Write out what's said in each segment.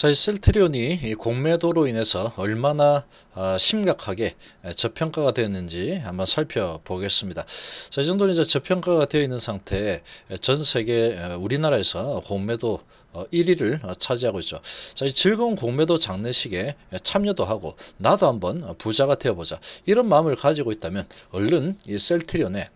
사실 셀트리온이 공매도로 인해서 얼마나 아, 심각하게 저평가가 되었는지 한번 살펴보겠습니다. 자, 이 정도는 이제 저평가가 되어 있는 상태에 전 세계 우리나라에서 공매도 1위를 어, 어, 차지하고 있죠. 자, 이 즐거운 공매도 장례식에 참여도 하고 나도 한번 어, 부자가 되어보자 이런 마음을 가지고 있다면 얼른 이 셀트리온에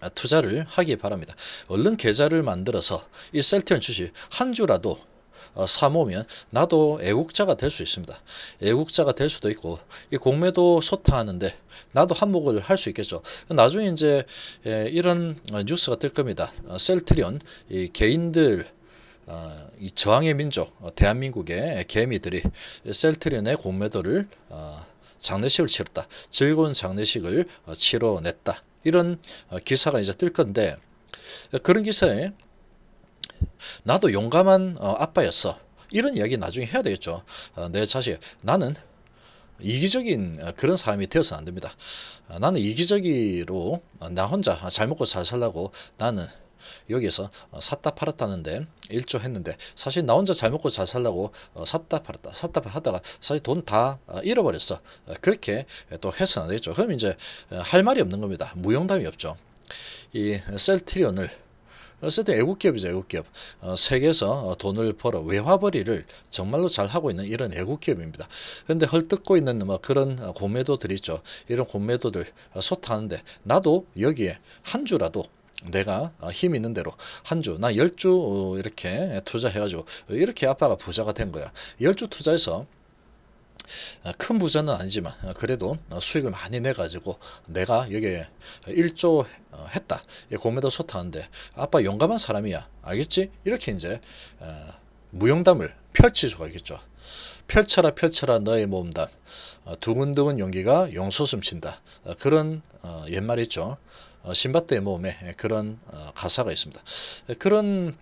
아, 투자를 하기 바랍니다. 얼른 계좌를 만들어서 이 셀트리온 주식 한 주라도 사모면 어, 나도 애국자가 될 수 있습니다. 애국자가 될 수도 있고 이 공매도 소타하는데 나도 한몫을 할 수 있겠죠. 나중에 이제 예, 이런 뉴스가 뜰 겁니다. 어, 셀트리온 개인들 어, 이 저항의 민족 대한민국의 개미들이 셀트리온의 공매도를 장례식을 치렀다. 즐거운 장례식을 치러냈다. 이런 기사가 이제 뜰 건데 그런 기사에 나도 용감한 어, 아빠였어. 이런 이야기 나중에 해야 되겠죠. 어, 내 네, 자식, 나는 이기적인 어, 그런 사람이 되어서는 안 됩니다. 어, 나는 이기적으로 어, 나 혼자 잘 먹고 잘 살라고 나는 여기에서 샀다 팔았다는데 일조 했는데 사실 나 혼자 잘 먹고 잘 살라고 샀다 팔았다 샀다 팔았다가 사실 돈 다 잃어버렸어 그렇게 또 해서는 안 되겠죠 그럼 이제 할 말이 없는 겁니다 무용담이 없죠 이 셀트리온을 어쨌든 애국기업이죠. 애국기업. 어, 세계에서 어, 돈을 벌어 외화벌이를 정말로 잘 하고 있는 이런 애국기업입니다. 근데 헐뜯고 있는 뭐 그런 어, 고매도들 있죠. 이런 고매도들 어, 소타하는데 나도 여기에 한 주라도 내가 힘 있는 대로 한 주, 나 열 주 이렇게 투자해가지고 이렇게 아빠가 부자가 된 거야. 열 주 투자해서 아, 큰 부자는 아니지만 아, 그래도 아, 수익을 많이 내 가지고 내가 여기에 1조 어, 했다 고메도 소타한데 아빠 용감한 사람이야 알겠지 이렇게 이제 무용담을 펼칠 죠 펼쳐라 펼쳐라 너의 모험담 두근두근 용기가 용솟음 친다 그런 어, 옛말 있죠 어, 신밧드의 몸에 그런 가사가 있습니다. 그런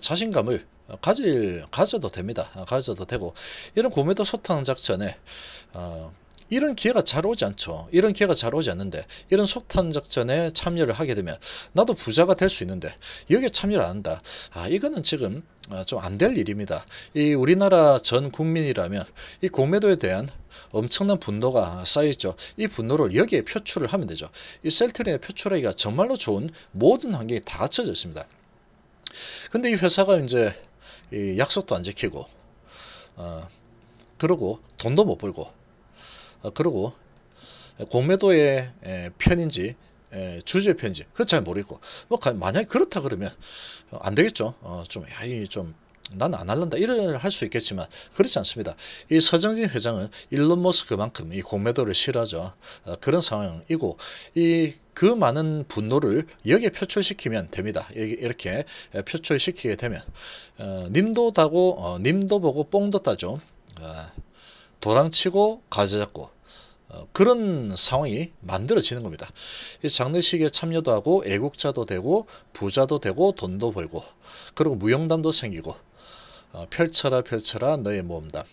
자신감을 가질 가져도 됩니다. 아, 가져도 되고 이런 고매도 소탕 작전에 어, 이런 기회가 잘 오지 않죠. 이런 기회가 잘 오지 않는데 이런 소탄 작전에 참여를 하게 되면 나도 부자가 될 수 있는데 여기에 참여를 안 한다. 아 이거는 지금 어, 좀안 될 일입니다. 이 우리나라 전 국민이라면 이 공매도에 대한 엄청난 분노가 쌓여있죠. 이 분노를 여기에 표출을 하면 되죠. 이셀트린에 표출하기가 정말로 좋은 모든 환경이 다 갖춰져 있습니다. 근데 이 회사가 이제 약속도 안 지키고 어, 그러고 돈도 못 벌고 어, 그러고 공매도의 에, 편인지 에, 주제의 편인지 그잘 모르겠고 뭐 만약에 그렇다 그러면 안 되겠죠 어, 좀 야이 좀 난안 할란다 이런 할 수 있겠지만 그렇지 않습니다. 이 서정진 회장은 일론 머스크만큼 이 공매도를 싫어하죠. 어, 그런 상황이고 이 그 많은 분노를 여기에 표출시키면 됩니다. 이렇게 표출시키게 되면 어, 님도 다고 어, 님도 보고 뽕도 따죠. 어, 도랑치고 가져잡고 어, 그런 상황이 만들어지는 겁니다. 이 장례식에 참여도 하고 애국자도 되고 부자도 되고 돈도 벌고 그리고 무용담도 생기고 어, 펼쳐라 펼쳐라 너의 모험다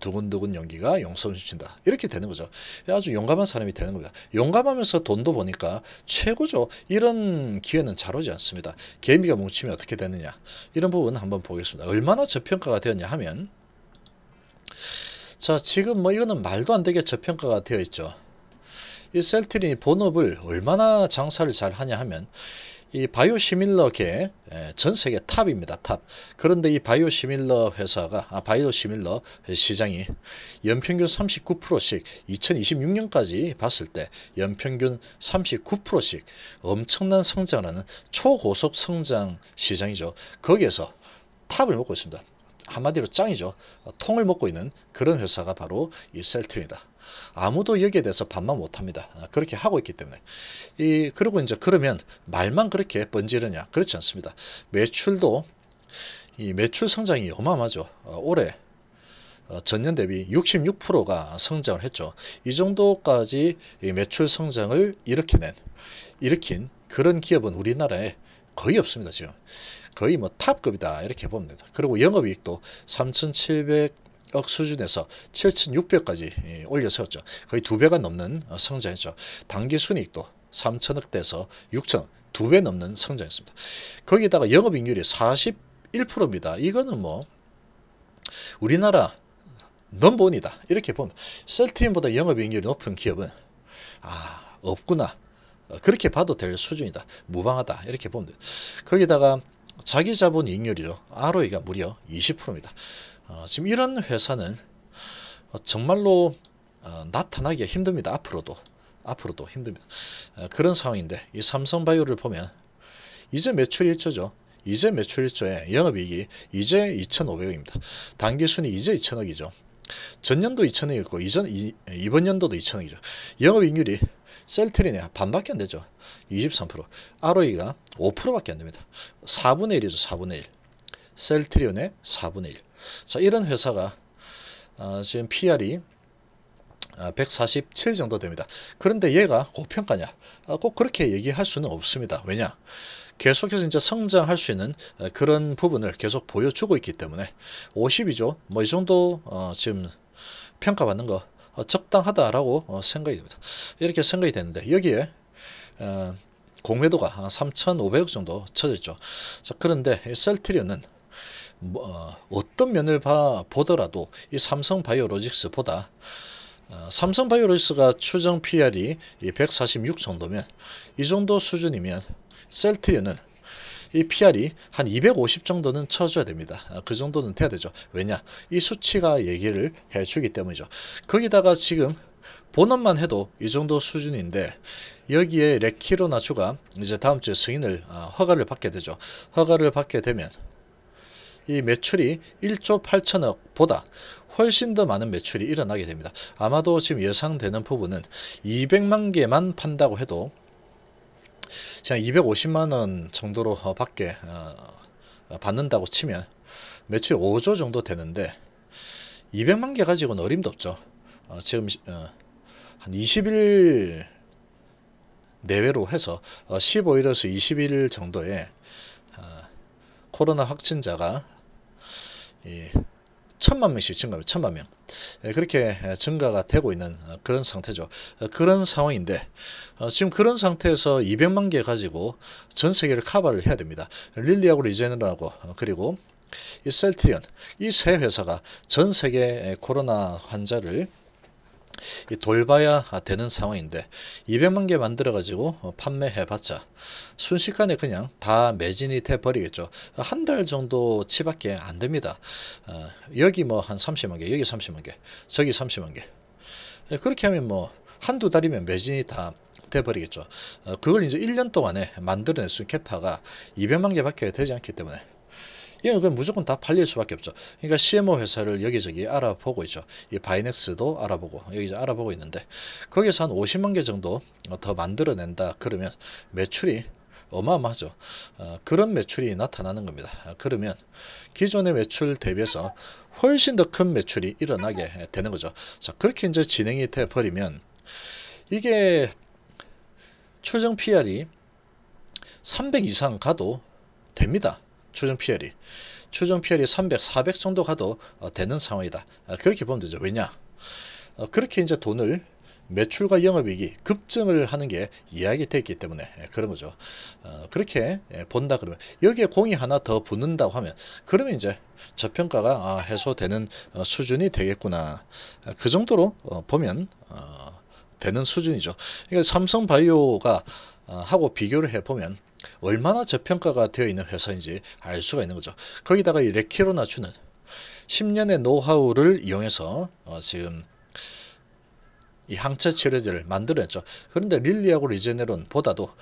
두근두근 연기가 용서심친다 이렇게 되는 거죠. 아주 용감한 사람이 되는 겁니다. 용감하면서 돈도 보니까 최고죠. 이런 기회는 잘 오지 않습니다. 개미가 뭉치면 어떻게 되느냐 이런 부분 한번 보겠습니다. 얼마나 저평가가 되었냐 하면 자 지금 뭐 이거는 말도 안 되게 저평가가 되어 있죠. 이 셀트린이 본업을 얼마나 장사를 잘 하냐 하면 이 바이오 시밀러계 전 세계 탑입니다. 탑. 그런데 이 바이오 시밀러 회사가 아 바이오 시밀러 시장이 연평균 39%씩 2026년까지 봤을 때 연평균 39%씩 엄청난 성장하는 초고속 성장 시장이죠. 거기에서 탑을 먹고 있습니다. 한마디로 짱이죠. 어, 통을 먹고 있는 그런 회사가 바로 이셀트입니다 아무도 여기에 대해서 반만 못합니다. 아, 그렇게 하고 있기 때문에 이 그리고 이제 그러면 말만 그렇게 번지르냐 그렇지 않습니다. 매출도 이 매출 성장이 어마어마하죠. 어, 올해 어, 전년 대비 66%가 성장을 했죠. 이 정도까지 매출 성장을 일으켜낸 일으킨 그런 기업은 우리나라에 거의 없습니다. 지금 거의 뭐 탑급이다 이렇게 봅니다. 그리고 영업이익도 3,700억 수준에서 7,600까지 예, 올려 세웠죠. 거의 두 배가 넘는 어, 성장이죠. 단기 순이익도 3천억대에서 6천억 두배 넘는 성장했습니다. 거기에다가 영업이익률이 41%입니다. 이거는 뭐 우리나라 넘버원이다 이렇게 보면 셀트윈보다 영업이익률이 높은 기업은 아 없구나 어, 그렇게 봐도 될 수준이다. 무방하다 이렇게 보면 돼요. 거기다가 자기 자본 이익률이죠. ROE가 무려 20%입니다. 어, 지금 이런 회사는 어, 정말로 어, 나타나기가 힘듭니다. 앞으로도 앞으로도 힘듭니다. 그런 상황인데 이 삼성바이오를 보면 이제 매출 1조죠. 이제 매출 1조에 영업이익이 이제 2,500억입니다. 단기순이 이제 2,000억이죠. 전년도 2,000억이었고 이전, 이, 이번 연도도 2,000억이죠. 영업이익률이 셀트리네 반밖에 안 되죠. 23%. ROE가 5%밖에 안 됩니다. 4분의 1이죠. 4분의 1. 셀트리온의 4분의 1. 자, 이런 회사가 어, 지금 PR이 147 아, 정도 됩니다. 그런데 얘가 고평가냐? 아, 꼭 그렇게 얘기할 수는 없습니다. 왜냐? 계속해서 이제 성장할 수 있는 그런 부분을 계속 보여주고 있기 때문에 52조 뭐이 정도 어 지금 평가받는 거 어, 적당하다라고 어, 생각이 됩니다. 이렇게 생각이 되는데 여기에 어 공매도가 3,500억 정도 쳐져 있죠. 자, 그런데 셀트리온은 뭐, 어, 어떤 면을 봐, 보더라도 이 삼성 바이오로직스보다 어, 삼성 바이오로직스가 추정 PR이 146 정도면 이 정도 수준이면 셀트리는이 PR이 한 250 정도는 쳐줘야 됩니다. 아, 그 정도는 돼야 되죠. 왜냐? 이 수치가 얘기를 해주기 때문이죠. 거기다가 지금 본업만 해도 이 정도 수준인데 여기에 레키로나주가 이제 다음 주에 승인을 아, 허가를 받게 되죠. 허가를 받게 되면 이 매출이 1조 8천억보다 훨씬 더 많은 매출이 일어나게 됩니다. 아마도 지금 예상되는 부분은 200만 개만 판다고 해도 그냥 250만 원 정도로 밖에 어, 받는다고 치면 매출 5조 정도 되는데 200만 개 가지고는 어림도 없죠. 어, 지금 어, 한 20일 내외로 해서 15일에서 20일 정도에 코로나 확진자가 이 천만 명씩 증가합니다. 천만 명. 예, 그렇게 예, 증가가 되고 있는 어, 그런 상태죠. 어, 그런 상황인데 어, 지금 그런 상태에서 200만 개 가지고 전 세계를 카바를 해야 됩니다. 릴리하고 리제너하고 그리고 이 셀트리온 이세 회사가 전 세계 코로나 환자를 돌봐야 되는 상황인데 200만 개 만들어 가지고 어, 판매해봤자 순식간에 그냥 다 매진이 돼 버리겠죠. 한 달 정도 치밖에 안 됩니다. 어, 여기 뭐 한 30만 개, 여기 30만 개, 저기 30만 개. 예, 그렇게 하면 뭐 한두 달이면 매진이 다 돼버리겠죠. 어, 그걸 이제 1년 동안에 만들어낼 수 있는 캐파가 200만 개밖에 되지 않기 때문에 이건 그냥 무조건 다 팔릴 수밖에 없죠. 그러니까 CMO 회사를 여기저기 알아보고 있죠. 이 바이넥스도 알아보고 여기저 알아보고 있는데 거기서 한 50만 개 정도 더 만들어낸다 그러면 매출이 어마어마하죠. 어, 그런 매출이 나타나는 겁니다. 어, 그러면 기존의 매출 대비해서 훨씬 더 큰 매출이 일어나게 되는 거죠. 자, 그렇게 이제 진행이 돼 버리면 이게 출정 PR이 300 이상 가도 됩니다. 추정 PR이 추정 PR이 300, 400 정도 가도 어, 되는 상황이다. 아, 그렇게 보면 되죠. 왜냐? 어, 그렇게 이제 돈을 매출과 영업이익이 급증을 하는 게 이야기 됐기 때문에 예, 그런 거죠. 어, 그렇게 예, 본다 그러면 여기에 공이 하나 더 붙는다고 하면 그러면 이제 저평가가 아, 해소되는 수준이 되겠구나. 아, 그 정도로 보면 되는 수준이죠. 그러니까 삼성바이오가 하고 비교를 해보면 얼마나 저평가가 되어 있는 회사인지 알 수가 있는 거죠. 거기다가 이 레키로 낮추는 10년의 노하우를 이용해서 어 지금 이 항체 치료제를 만들어냈죠. 그런데 릴리하고 리제네론보다도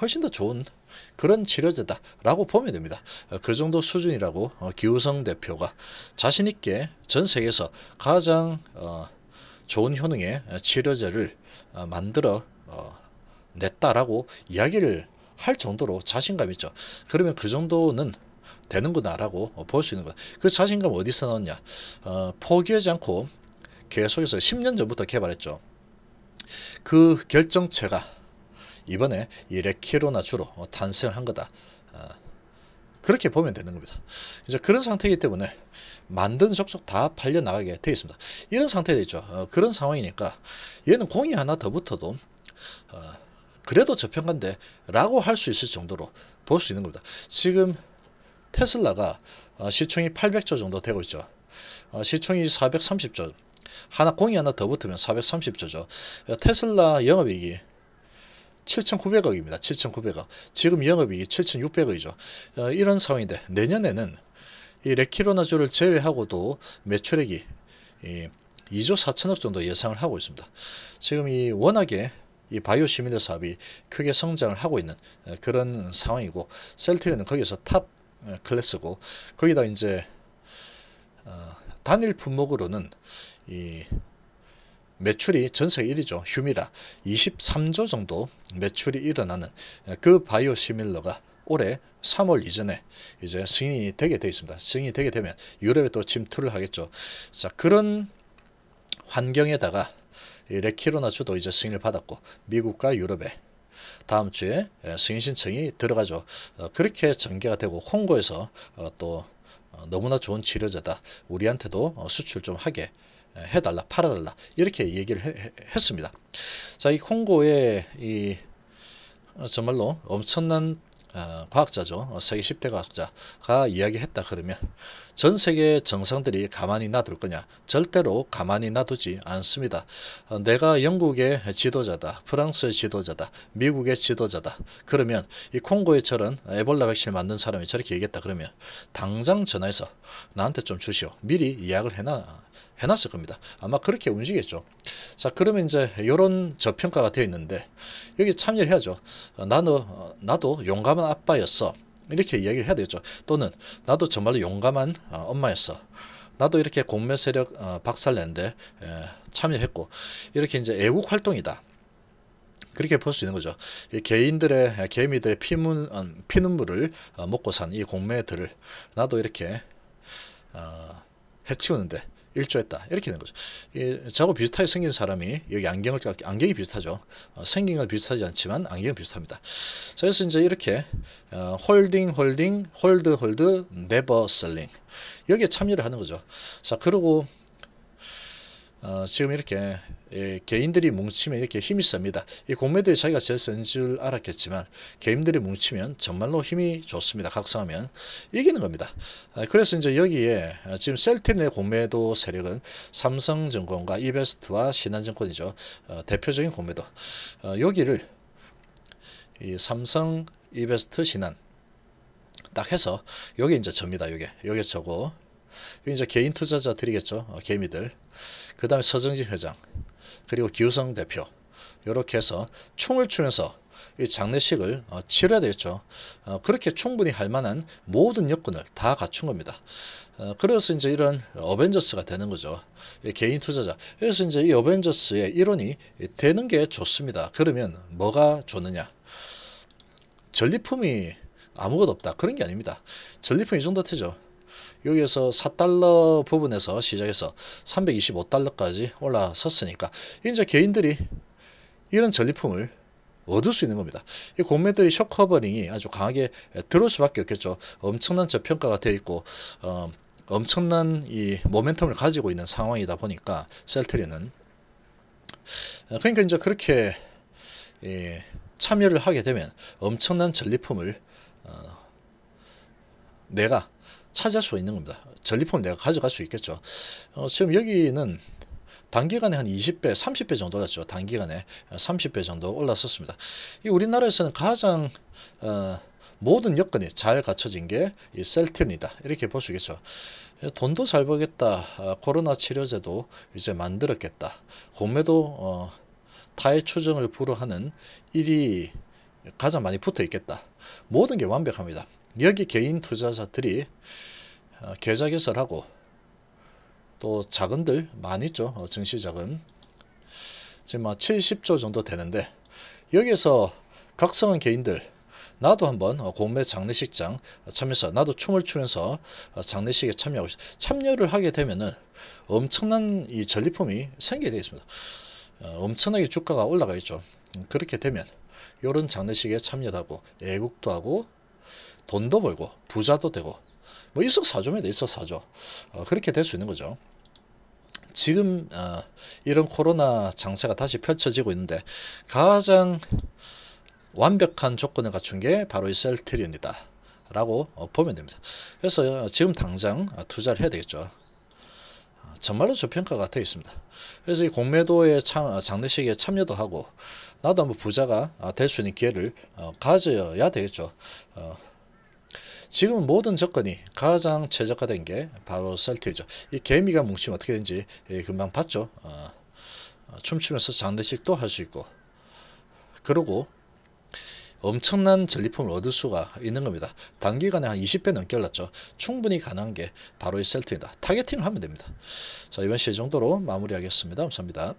훨씬 더 좋은 그런 치료제다라고 보면 됩니다. 어, 그 정도 수준이라고 어, 기우성 대표가 자신 있게 전 세계에서 가장 어, 좋은 효능의 치료제를 만들어 냈다라고 이야기를 할 정도로 자신감 있죠. 그러면 그 정도는 되는구나라고 볼 수 있는 거예요. 그 자신감 어디서 나왔냐? 어, 포기하지 않고 계속해서 10년 전부터 개발했죠. 그 결정체가 이번에 이 레키로나 주로 탄생한 거다. 어, 그렇게 보면 되는 겁니다. 이제 그런 상태이기 때문에 만든 족속다 팔려나가게 되어 있습니다. 이런 상태가 있죠. 어, 그런 상황이니까 얘는 공이 하나 더 붙어도 어, 그래도 저평가인데 라고 할 수 있을 정도로 볼 수 있는 겁니다. 지금 테슬라가 어, 시총이 800조 정도 되고 있죠. 어, 시총이 430조 하나 공이 하나 더 붙으면 430조죠. 어, 테슬라 영업이익이 7,900억입니다. 7,900억. 지금 영업이익이 7,600억이죠. 이런 상황인데 내년에는 이 레키로나주를 제외하고도 매출액이 2조 4천억 정도 예상을 하고 있습니다. 지금 이 워낙에 이 바이오 시밀러 사업이 크게 성장을 하고 있는 어, 그런 상황이고 셀트리는 거기서 탑 어, 클래스고 거기다 이제 어, 단일 품목으로는 이 매출이 전 세계 1위죠. 휴미라 23조 정도 매출이 일어나는 그 바이오 시밀러가 올해 3월 이전에 이제 승인이 되게 되어 있습니다. 승인이 되게 되면 유럽에 또 침투를 하겠죠. 자 그런 환경에다가 레키로나 주도 이제 승인을 받았고 미국과 유럽에 다음 주에 예, 승인 신청이 들어가죠. 어, 그렇게 전개가 되고 홍고에서 어, 또 어, 너무나 좋은 치료제다. 우리한테도 수출 좀 하게 예, 해달라, 팔아달라 이렇게 얘기를 해, 했습니다. 자, 이 콩고의 이 정말로 엄청난 어, 과학자죠. 어, 세계 10대 과학자가 이야기했다 그러면 전 세계 정상들이 가만히 놔둘 거냐? 절대로 가만히 놔두지 않습니다. 어, 내가 영국의 지도자다, 프랑스의 지도자다, 미국의 지도자다. 그러면 이 콩고의 철은 에볼라 백신 맞는 사람이 저렇게 얘기했다 그러면 당장 전화해서 나한테 좀 주시오. 미리 예약을 해놔. 해놨을 겁니다. 아마 그렇게 움직이겠죠자 그러면 이제 이런 저평가가 되어 있는데 여기 참여를 해야죠. 어, 나도 어, 나도 용감한 아빠였어. 이렇게 이야기를 해야 되겠죠. 또는 나도 정말로 용감한 어, 엄마였어. 나도 이렇게 공매 세력 박살낸데 참여했고 이렇게 이제 애국 활동이다. 그렇게 볼 수 있는 거죠. 개인들의 개미들의 피문, 피눈물을 먹고 산 이 공매들을 나도 이렇게 해치우는데 일조했다. 이렇게 된 거죠. 예, 저하고 비슷하게 생긴 사람이 여기 안경을 안경이 비슷하죠. 어, 생긴 건 비슷하지 않지만 안경은 비슷합니다. 그래서 이제 이렇게 어, 홀딩 홀딩 홀드 홀드 네버 셀링 여기에 참여를 하는 거죠. 자 그리고 어, 지금 이렇게 예, 개인들이 뭉치면 이렇게 힘이 셉니다. 이 공매도에 자기가 제일 센 줄 알았겠지만 개인들이 뭉치면 정말로 힘이 좋습니다. 각성하면 이기는 겁니다. 아, 그래서 이제 여기에 아, 지금 셀트의 공매도 세력은 삼성증권과 이베스트와 신한증권이죠. 어, 대표적인 공매도. 어, 여기를 이 삼성, 이베스트, 신한 딱 해서 여기 이제 접니다. 여기. 여기 저고. 여기 이제 개인 투자자들이겠죠. 어, 개미들. 그 다음에 서정진 회장. 그리고 기우성 대표 이렇게 해서 총을 추면서 이 장례식을 어, 치러야 되겠죠. 어, 그렇게 충분히 할 만한 모든 여건을 다 갖춘 겁니다. 어, 그래서 이제 이런 어벤져스가 되는 거죠. 개인 투자자. 그래서 이제 이 어벤져스의 이론이 되는 게 좋습니다. 그러면 뭐가 좋느냐? 전리품이 아무것도 없다. 그런 게 아닙니다. 전리품이 정도 되죠. 여기에서 4달러 부분에서 시작해서 325달러까지 올라섰으니까 이제 개인들이 이런 전리품을 얻을 수 있는 겁니다. 이 공매들이 쇼커버링이 아주 강하게 들어올 수밖에 없겠죠. 엄청난 저평가가 되어 있고 어, 엄청난 이 모멘텀을 가지고 있는 상황이다 보니까 셀트리는 어, 그러니까 이제 그렇게 예, 참여를 하게 되면 엄청난 전리품을 어, 내가 차지할 수 있는 겁니다. 전리품 내가 가져갈 수 있겠죠. 어, 지금 여기는 단기간에 한 20배, 30배 정도 갔죠. 단기간에 30배 정도 올랐었습니다. 이 우리나라에서는 가장 어, 모든 여건이 잘 갖춰진 게 이 셀트입니다. 이렇게 볼 수 있겠죠. 예, 돈도 잘 벌겠다. 아, 코로나 치료제도 이제 만들었겠다. 공매도 어, 타의 추정을 불허하는 일이 가장 많이 붙어 있겠다. 모든 게 완벽합니다. 여기 개인 투자자들이 어, 계좌 개설하고 또 자금들 많이 있죠. 어, 증시 자금. 지금 70조 정도 되는데 여기서 각성한 개인들 나도 한번 공매 어, 장례식장 참여해서 나도 춤을 추면서 장례식에 참여하고 참여를 하게 되면은 엄청난 이 전리품이 생기게 되겠습니다. 엄청나게 주가가 올라가 있죠. 음, 그렇게 되면 이런 장례식에 참여하고 애국도 하고 돈도 벌고 부자도 되고 뭐 일석사조입니다. 일석사조. 어, 그렇게 될 수 있는 거죠. 지금 어, 이런 코로나 장세가 다시 펼쳐지고 있는데 가장 완벽한 조건을 갖춘 게 바로 이셀트리입니다 라고 어, 보면 됩니다. 그래서 지금 당장 어, 투자를 해야 되겠죠. 어, 정말로 저평가가 되어 있습니다. 그래서 이 공매도의 참, 어, 장례식에 참여도 하고 나도 한번 부자가 될 수 있는 기회를 가져야 되겠죠. 지금 모든 조건이 가장 최적화된 게 바로 셀트이죠. 이 개미가 뭉치면 어떻게 되는지 예, 금방 봤죠. 어, 어 춤추면서 장례식도 할 수 있고 그리고 엄청난 전리품을 얻을 수가 있는 겁니다. 단기간에 한 20배 넘게 올랐죠. 충분히 가능한 게 바로 이 셀트입니다. 타겟팅을 하면 됩니다. 자 이번 시의 정도로 마무리하겠습니다. 감사합니다.